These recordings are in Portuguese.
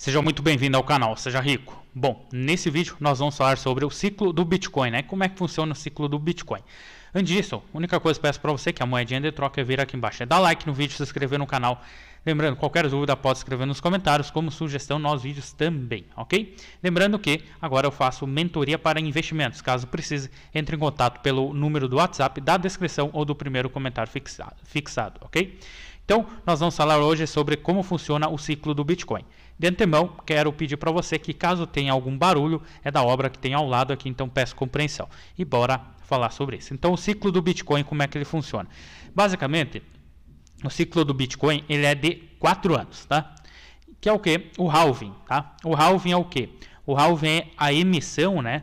Seja muito bem-vindo ao canal, seja rico. Bom, nesse vídeo nós vamos falar sobre o ciclo do Bitcoin, né? Como é que funciona o ciclo do Bitcoin. Antes disso, a única coisa que peço para você é que a moedinha de troca é vir aqui embaixo. É dar like no vídeo, se inscrever no canal. Lembrando, qualquer dúvida pode escrever nos comentários, como sugestão nos vídeos também, ok? Lembrando que agora eu faço mentoria para investimentos. Caso precise, entre em contato pelo número do WhatsApp da descrição ou do primeiro comentário fixado, fixado ok? Então, nós vamos falar hoje sobre como funciona o ciclo do Bitcoin. De antemão, quero pedir para você que caso tenha algum barulho, é da obra que tem ao lado aqui, então peço compreensão. E bora falar sobre isso. Então, o ciclo do Bitcoin, como é que ele funciona? Basicamente, o ciclo do Bitcoin, ele é de 4 anos, tá? Que é o que? O halving, tá? O halving é o que? O halving é a emissão, né,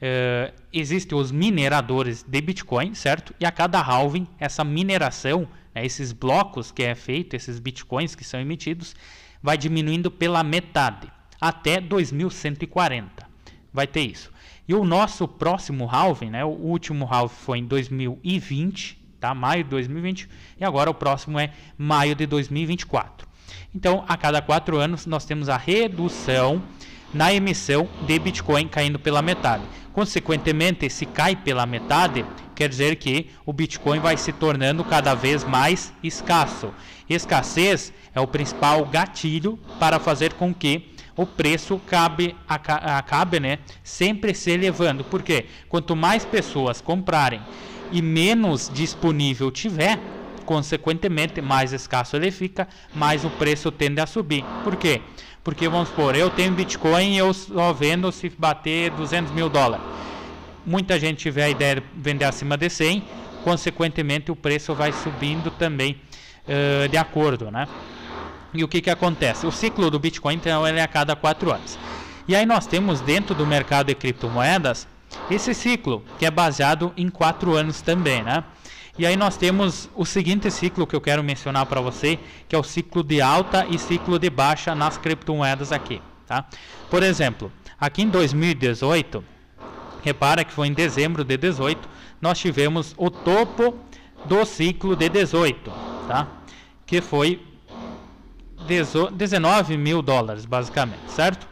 Uh, Existem os mineradores de Bitcoin, certo? E a cada halving, essa mineração, né, esses blocos que é feito, esses Bitcoins que são emitidos, vai diminuindo pela metade, até 2140. Vai ter isso. E o nosso próximo halving, né, o último halving foi em 2020, tá? maio de 2020, e agora o próximo é maio de 2024. Então, a cada quatro anos, nós temos a redução na emissão de Bitcoin caindo pela metade. Consequentemente, se cai pela metade, quer dizer que o Bitcoin vai se tornando cada vez mais escasso. Escassez é o principal gatilho para fazer com que o preço cabe, acabe né, sempre se elevando, porque quanto mais pessoas comprarem e menos disponível tiver, consequentemente, mais escasso ele fica, mais o preço tende a subir. Por quê? Porque, vamos supor, eu tenho Bitcoin e eu só vendo se bater 200 mil dólares. Muita gente tiver a ideia de vender acima de 100, consequentemente o preço vai subindo também uh, de acordo, né? E o que, que acontece? O ciclo do Bitcoin, então, ele é a cada 4 anos. E aí nós temos dentro do mercado de criptomoedas esse ciclo, que é baseado em 4 anos também, né? E aí nós temos o seguinte ciclo que eu quero mencionar para você, que é o ciclo de alta e ciclo de baixa nas criptomoedas aqui, tá? Por exemplo, aqui em 2018, repara que foi em dezembro de 18, nós tivemos o topo do ciclo de 18, tá? Que foi 19 mil dólares, basicamente, certo?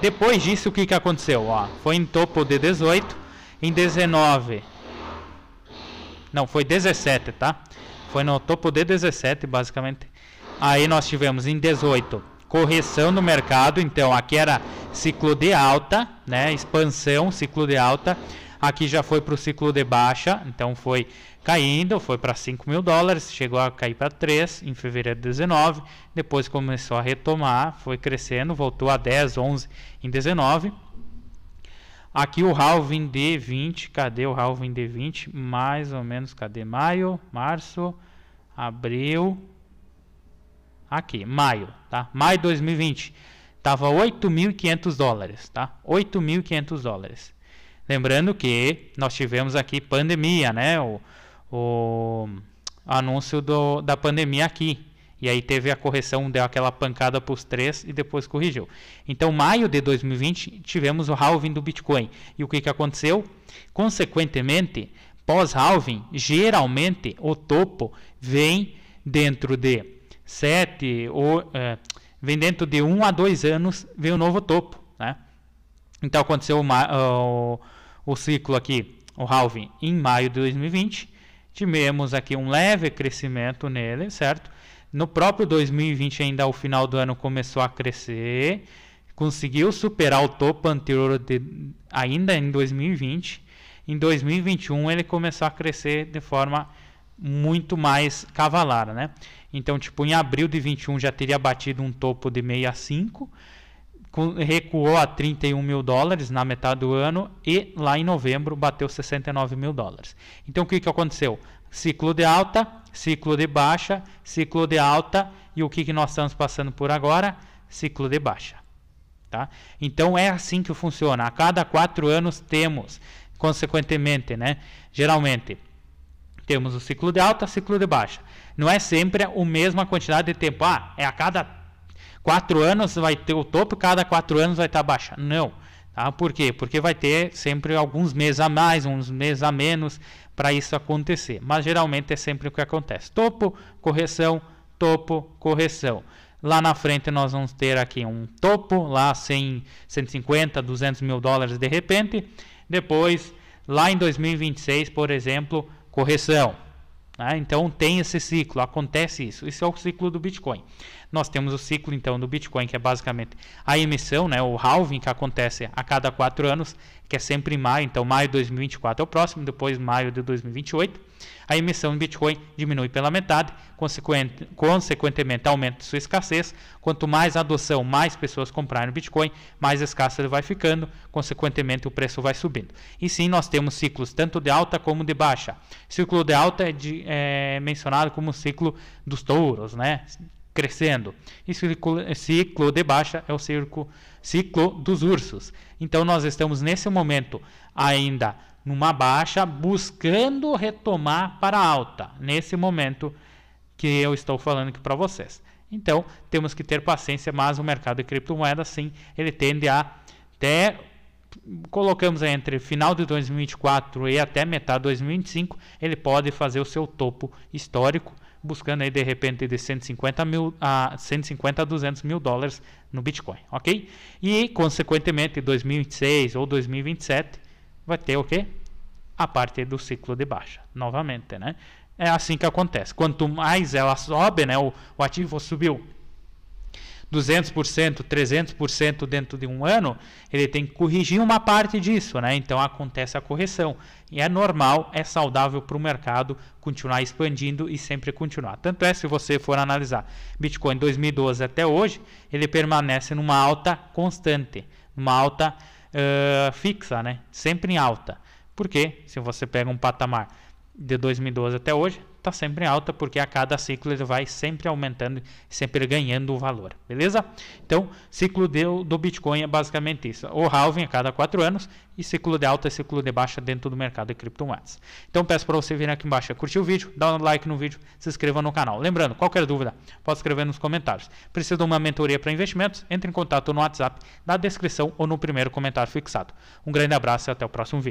Depois disso, o que, que aconteceu? Ó, foi em topo de 18, em 19 não, foi 17, tá? Foi no topo de 17, basicamente. Aí nós tivemos em 18 correção no mercado, então aqui era ciclo de alta, né? Expansão, ciclo de alta. Aqui já foi para o ciclo de baixa, então foi caindo, foi para 5 mil dólares, chegou a cair para 3 em fevereiro de 19, depois começou a retomar, foi crescendo, voltou a 10, 11 em 19 Aqui o halving de 20, cadê o halving de 20? Mais ou menos, cadê? Maio, março, abril, aqui, maio, tá? Maio 2020, tava 8.500 dólares, tá? 8.500 dólares. Lembrando que nós tivemos aqui pandemia, né? O, o anúncio do, da pandemia aqui, e aí teve a correção, deu aquela pancada para os três e depois corrigiu. Então, maio de 2020, tivemos o halving do Bitcoin. E o que, que aconteceu? Consequentemente, pós-halving, geralmente o topo vem dentro de 7 ou é, vem dentro de 1 um a 2 anos, vem o um novo topo. Né? Então aconteceu uma, uh, o, o ciclo aqui, o halving, em maio de 2020. Tivemos aqui um leve crescimento nele, certo? No próprio 2020, ainda o final do ano, começou a crescer, conseguiu superar o topo anterior de, ainda em 2020. Em 2021, ele começou a crescer de forma muito mais cavalar, né? Então, tipo, em abril de 21 já teria batido um topo de 65 recuou a 31 mil dólares na metade do ano e lá em novembro bateu 69 mil dólares. Então o que, que aconteceu? Ciclo de alta, ciclo de baixa, ciclo de alta e o que, que nós estamos passando por agora? Ciclo de baixa. Tá? Então é assim que funciona. A cada quatro anos temos, consequentemente, né? geralmente, temos o ciclo de alta, ciclo de baixa. Não é sempre a mesma quantidade de tempo. Ah, é a cada quatro anos vai ter o topo, cada quatro anos vai estar tá baixa. Não. Tá? Por quê? Porque vai ter sempre alguns meses a mais, uns meses a menos para isso acontecer. Mas geralmente é sempre o que acontece: topo, correção, topo, correção. Lá na frente nós vamos ter aqui um topo, lá 100, 150, 200 mil dólares de repente. Depois, lá em 2026, por exemplo, correção. Né? Então tem esse ciclo, acontece isso. Isso é o ciclo do Bitcoin. Nós temos o ciclo então do Bitcoin, que é basicamente a emissão, né? o halving que acontece a cada quatro anos, que é sempre em maio. Então maio de 2024 é o próximo, depois maio de 2028 a emissão de Bitcoin diminui pela metade, consequente, consequentemente aumenta sua escassez. Quanto mais adoção, mais pessoas comprarem Bitcoin, mais escasso ele vai ficando, consequentemente o preço vai subindo. E sim, nós temos ciclos tanto de alta como de baixa. ciclo de alta é, de, é mencionado como ciclo dos touros, né? crescendo. E ciclo, ciclo de baixa é o circo, ciclo dos ursos. Então nós estamos nesse momento ainda numa baixa, buscando retomar para alta, nesse momento que eu estou falando aqui para vocês. Então, temos que ter paciência, mas o mercado de criptomoedas, sim, ele tende a até colocamos entre final de 2024 e até metade de 2025, ele pode fazer o seu topo histórico buscando aí de repente de 150 mil a 150 a 200 mil dólares no Bitcoin, ok? E consequentemente 2026 ou 2027 vai ter o quê? A parte do ciclo de baixa, novamente, né? É assim que acontece. Quanto mais ela sobe, né? O, o ativo subiu 200%, 300% dentro de um ano, ele tem que corrigir uma parte disso, né? Então acontece a correção. E é normal, é saudável para o mercado continuar expandindo e sempre continuar. Tanto é se você for analisar Bitcoin 2012 até hoje, ele permanece numa alta constante, numa alta uh, fixa, né? Sempre em alta. Porque se você pega um patamar de 2012 até hoje, está sempre em alta, porque a cada ciclo ele vai sempre aumentando, sempre ganhando o valor, beleza? Então, ciclo de, do Bitcoin é basicamente isso. O halving a cada quatro anos e ciclo de alta e ciclo de baixa dentro do mercado de criptomoedas. Então, peço para você vir aqui embaixo, curtir o vídeo, dar um like no vídeo, se inscreva no canal. Lembrando, qualquer dúvida, pode escrever nos comentários. Precisa de uma mentoria para investimentos? Entre em contato no WhatsApp, na descrição ou no primeiro comentário fixado. Um grande abraço e até o próximo vídeo.